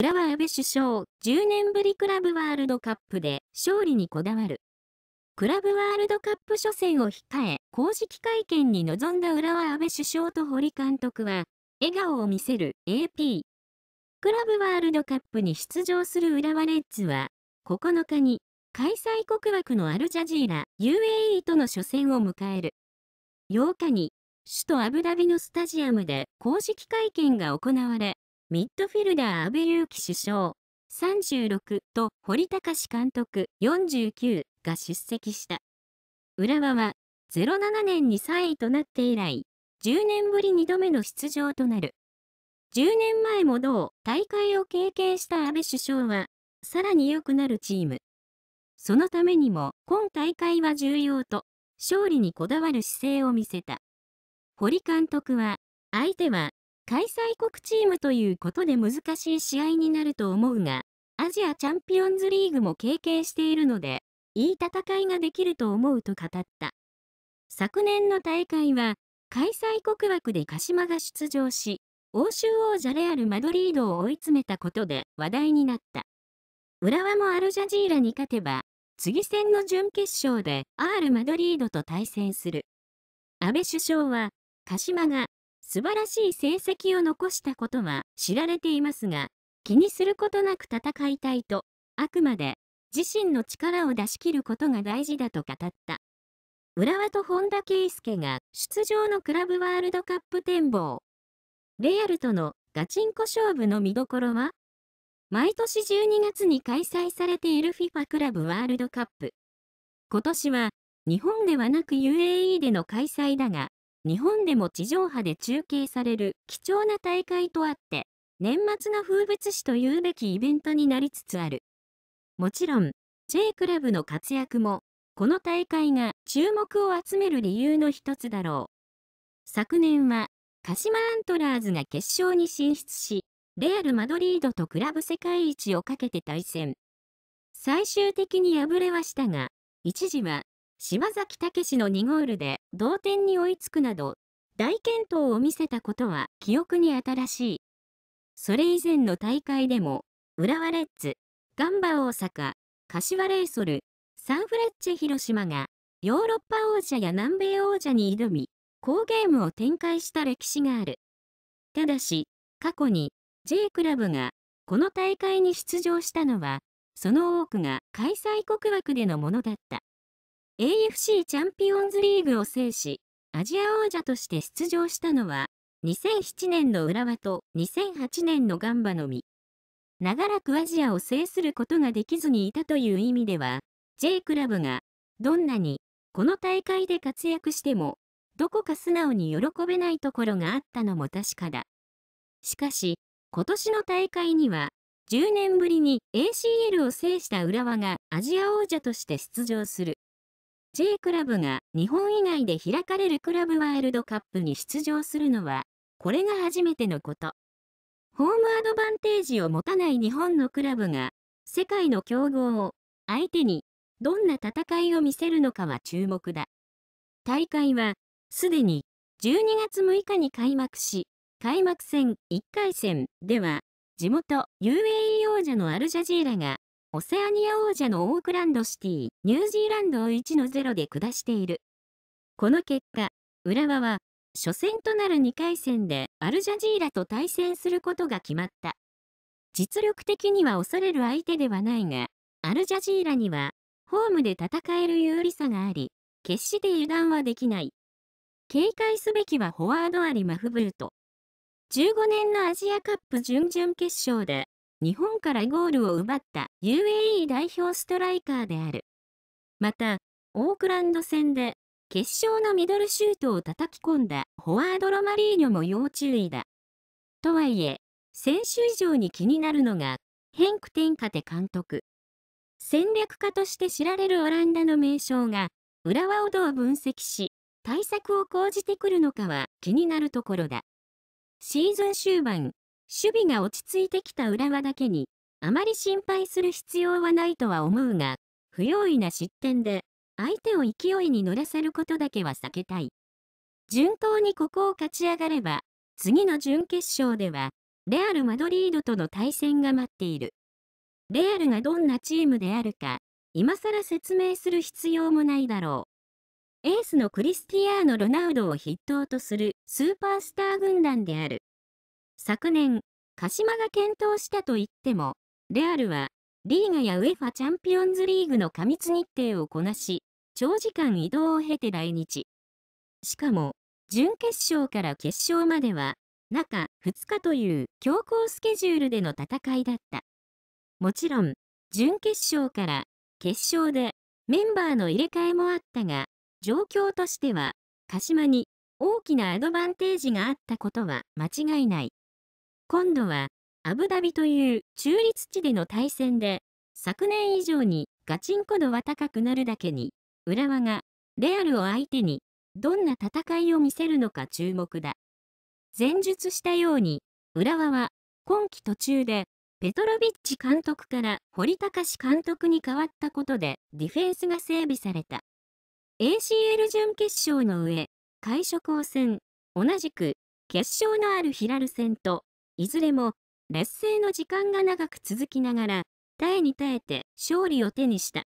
浦和安倍首相、10年ぶりクラブワールドカップで勝利にこだわる。クラブワールドカップ初戦を控え、公式会見に臨んだ浦和安倍首相と堀監督は、笑顔を見せる AP。クラブワールドカップに出場する浦和レッズは、9日に開催国枠のアルジャジーラ UAE との初戦を迎える。8日に首都アブダビのスタジアムで公式会見が行われ、ミッドフィルダー安部勇樹首相36と堀隆監督49が出席した。浦和は07年に3位となって以来、10年ぶり2度目の出場となる。10年前も同大会を経験した安倍首相は、さらに良くなるチーム。そのためにも今大会は重要と、勝利にこだわる姿勢を見せた。堀監督は、相手は開催国チームということで難しい試合になると思うが、アジアチャンピオンズリーグも経験しているので、いい戦いができると思うと語った。昨年の大会は、開催国枠で鹿島が出場し、欧州王者レアル・マドリードを追い詰めたことで話題になった。浦和もアルジャジーラに勝てば、次戦の準決勝で R マドリードと対戦する。安倍首相は、鹿島が素晴らしい成績を残したことは知られていますが、気にすることなく戦いたいと、あくまで自身の力を出し切ることが大事だと語った。浦和と本田圭佑が出場のクラブワールドカップ展望。レアルとのガチンコ勝負の見どころは毎年12月に開催されている FIFA クラブワールドカップ。今年は日本ではなく UAE での開催だが、日本でも地上波で中継される貴重な大会とあって、年末の風物詩というべきイベントになりつつある。もちろん、J クラブの活躍も、この大会が注目を集める理由の一つだろう。昨年は、鹿島アントラーズが決勝に進出し、レアル・マドリードとクラブ世界一をかけて対戦。最終的に敗れはしたが、一時は島崎武の2ゴールで同点に追いつくなど大健闘を見せたことは記憶に新しい。それ以前の大会でも浦和レッズ、ガンバ大阪、柏レイソル、サンフレッチェ広島がヨーロッパ王者や南米王者に挑み、好ゲームを展開した歴史がある。ただし、過去に J クラブがこの大会に出場したのは、その多くが開催国枠でのものだった。AFC チャンピオンズリーグを制し、アジア王者として出場したのは、2007年の浦和と2008年のガンバのみ。長らくアジアを制することができずにいたという意味では、J クラブが、どんなに、この大会で活躍しても、どこか素直に喜べないところがあったのも確かだ。しかし、今年の大会には、10年ぶりに ACL を制した浦和がアジア王者として出場する。J クラブが日本以外で開かれるクラブワールドカップに出場するのは、これが初めてのこと。ホームアドバンテージを持たない日本のクラブが、世界の強豪を相手にどんな戦いを見せるのかは注目だ。大会は、すでに12月6日に開幕し、開幕戦1回戦では、地元 UAE 王者のアルジャジーラがオセアニア王者のオークランドシティ、ニュージーランドを1の0で下している。この結果、浦和は、初戦となる2回戦でアルジャジーラと対戦することが決まった。実力的には恐れる相手ではないが、アルジャジーラには、ホームで戦える有利さがあり、決して油断はできない。警戒すべきはフォワードアリ・マフブート。15年のアジアカップ準々決勝で日本からゴールを奪った UAE 代表ストライカーである。また、オークランド戦で決勝のミドルシュートを叩き込んだフォワードロマリーニョも要注意だ。とはいえ、選手以上に気になるのがヘンクテンカテ監督。戦略家として知られるオランダの名将が浦和をどう分析し、対策を講じてくるのかは気になるところだ。シーズン終盤、守備が落ち着いてきた浦和だけに、あまり心配する必要はないとは思うが、不用意な失点で、相手を勢いに乗らせることだけは避けたい。順当にここを勝ち上がれば、次の準決勝では、レアル・マドリードとの対戦が待っている。レアルがどんなチームであるか、今更説明する必要もないだろう。エースのクリスティアーノ・ロナウドを筆頭とするスーパースター軍団である。昨年、鹿島が検討したと言っても、レアルは、リーガや UEFA チャンピオンズリーグの過密日程をこなし、長時間移動を経て来日。しかも、準決勝から決勝までは、中2日という強行スケジュールでの戦いだった。もちろん、準決勝から決勝でメンバーの入れ替えもあったが、状況としては、鹿島に大きなアドバンテージがあったことは間違いない。今度はアブダビという中立地での対戦で、昨年以上にガチンコ度は高くなるだけに、浦和がレアルを相手にどんな戦いを見せるのか注目だ。前述したように、浦和は今季途中でペトロビッチ監督から堀隆監督に変わったことでディフェンスが整備された。ACL 準決勝の上、会所高戦、同じく決勝のあるヒラル戦といずれも劣勢の時間が長く続きながら耐えに耐えて勝利を手にした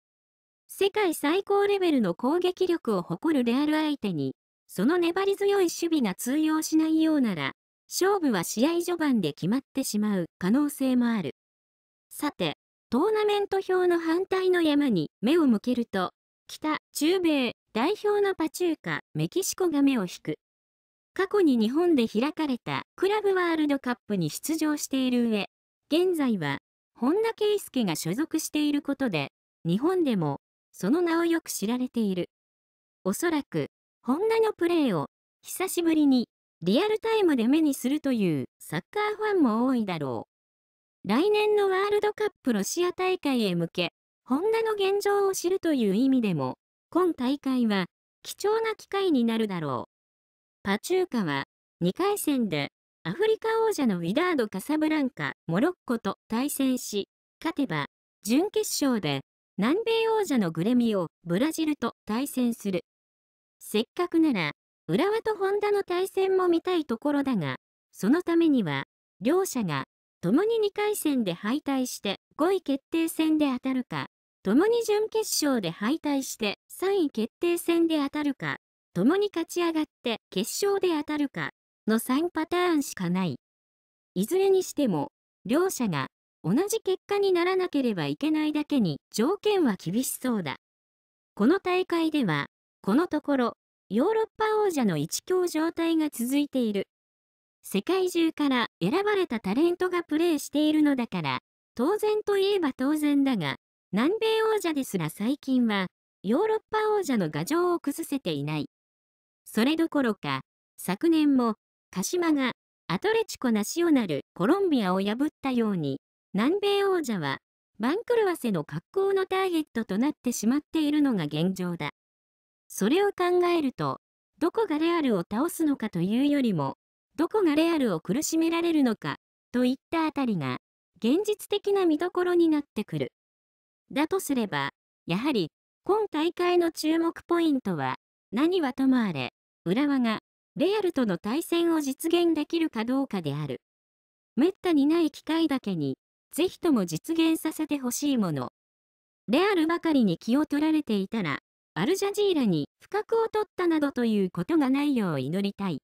世界最高レベルの攻撃力を誇るレアル相手にその粘り強い守備が通用しないようなら勝負は試合序盤で決まってしまう可能性もあるさてトーナメント表の反対の山に目を向けると北中米代表のパチューカメキシコが目を引く過去に日本で開かれたクラブワールドカップに出場している上、現在は本田圭佑が所属していることで、日本でもその名をよく知られている。おそらく、本田のプレーを久しぶりにリアルタイムで目にするというサッカーファンも多いだろう。来年のワールドカップロシア大会へ向け、ホンダの現状を知るという意味でも、今大会は貴重な機会になるだろう。パチューカは2回戦でアフリカ王者のウィダード・カサブランカ、モロッコと対戦し、勝てば準決勝で南米王者のグレミオ、ブラジルと対戦する。せっかくなら浦和とホンダの対戦も見たいところだが、そのためには両者が共に2回戦で敗退して5位決定戦で当たるか、共に準決勝で敗退して3位決定戦で当たるか、共に勝ち上がって決勝で当たるかの3パターンしかない。いずれにしても、両者が同じ結果にならなければいけないだけに条件は厳しそうだ。この大会では、このところ、ヨーロッパ王者の一強状態が続いている。世界中から選ばれたタレントがプレーしているのだから、当然といえば当然だが、南米王者ですら最近は、ヨーロッパ王者の牙城を崩せていない。それどころか、昨年も、鹿島がアトレチコナショナルコロンビアを破ったように、南米王者は、番狂わせの格好のターゲットとなってしまっているのが現状だ。それを考えると、どこがレアルを倒すのかというよりも、どこがレアルを苦しめられるのか、といったあたりが、現実的な見どころになってくる。だとすれば、やはり、今大会の注目ポイントは、何はともあれ、浦和がレアルとの対戦を実現できるかどうかである。めったにない機会だけに、ぜひとも実現させてほしいもの。レアルばかりに気を取られていたら、アルジャジーラに不覚を取ったなどということがないよう祈りたい。